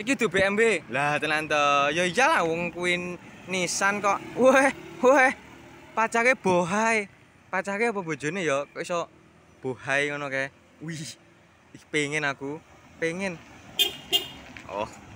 Iki du BMW. Lah tenan to. Ya iyalah wong kuwi Nissan kok. Weh, weh. Pacake bohai. Pacake apa bojone ya kok iso bohai ngono kae. Wih. pengen aku. Pengen. Oh.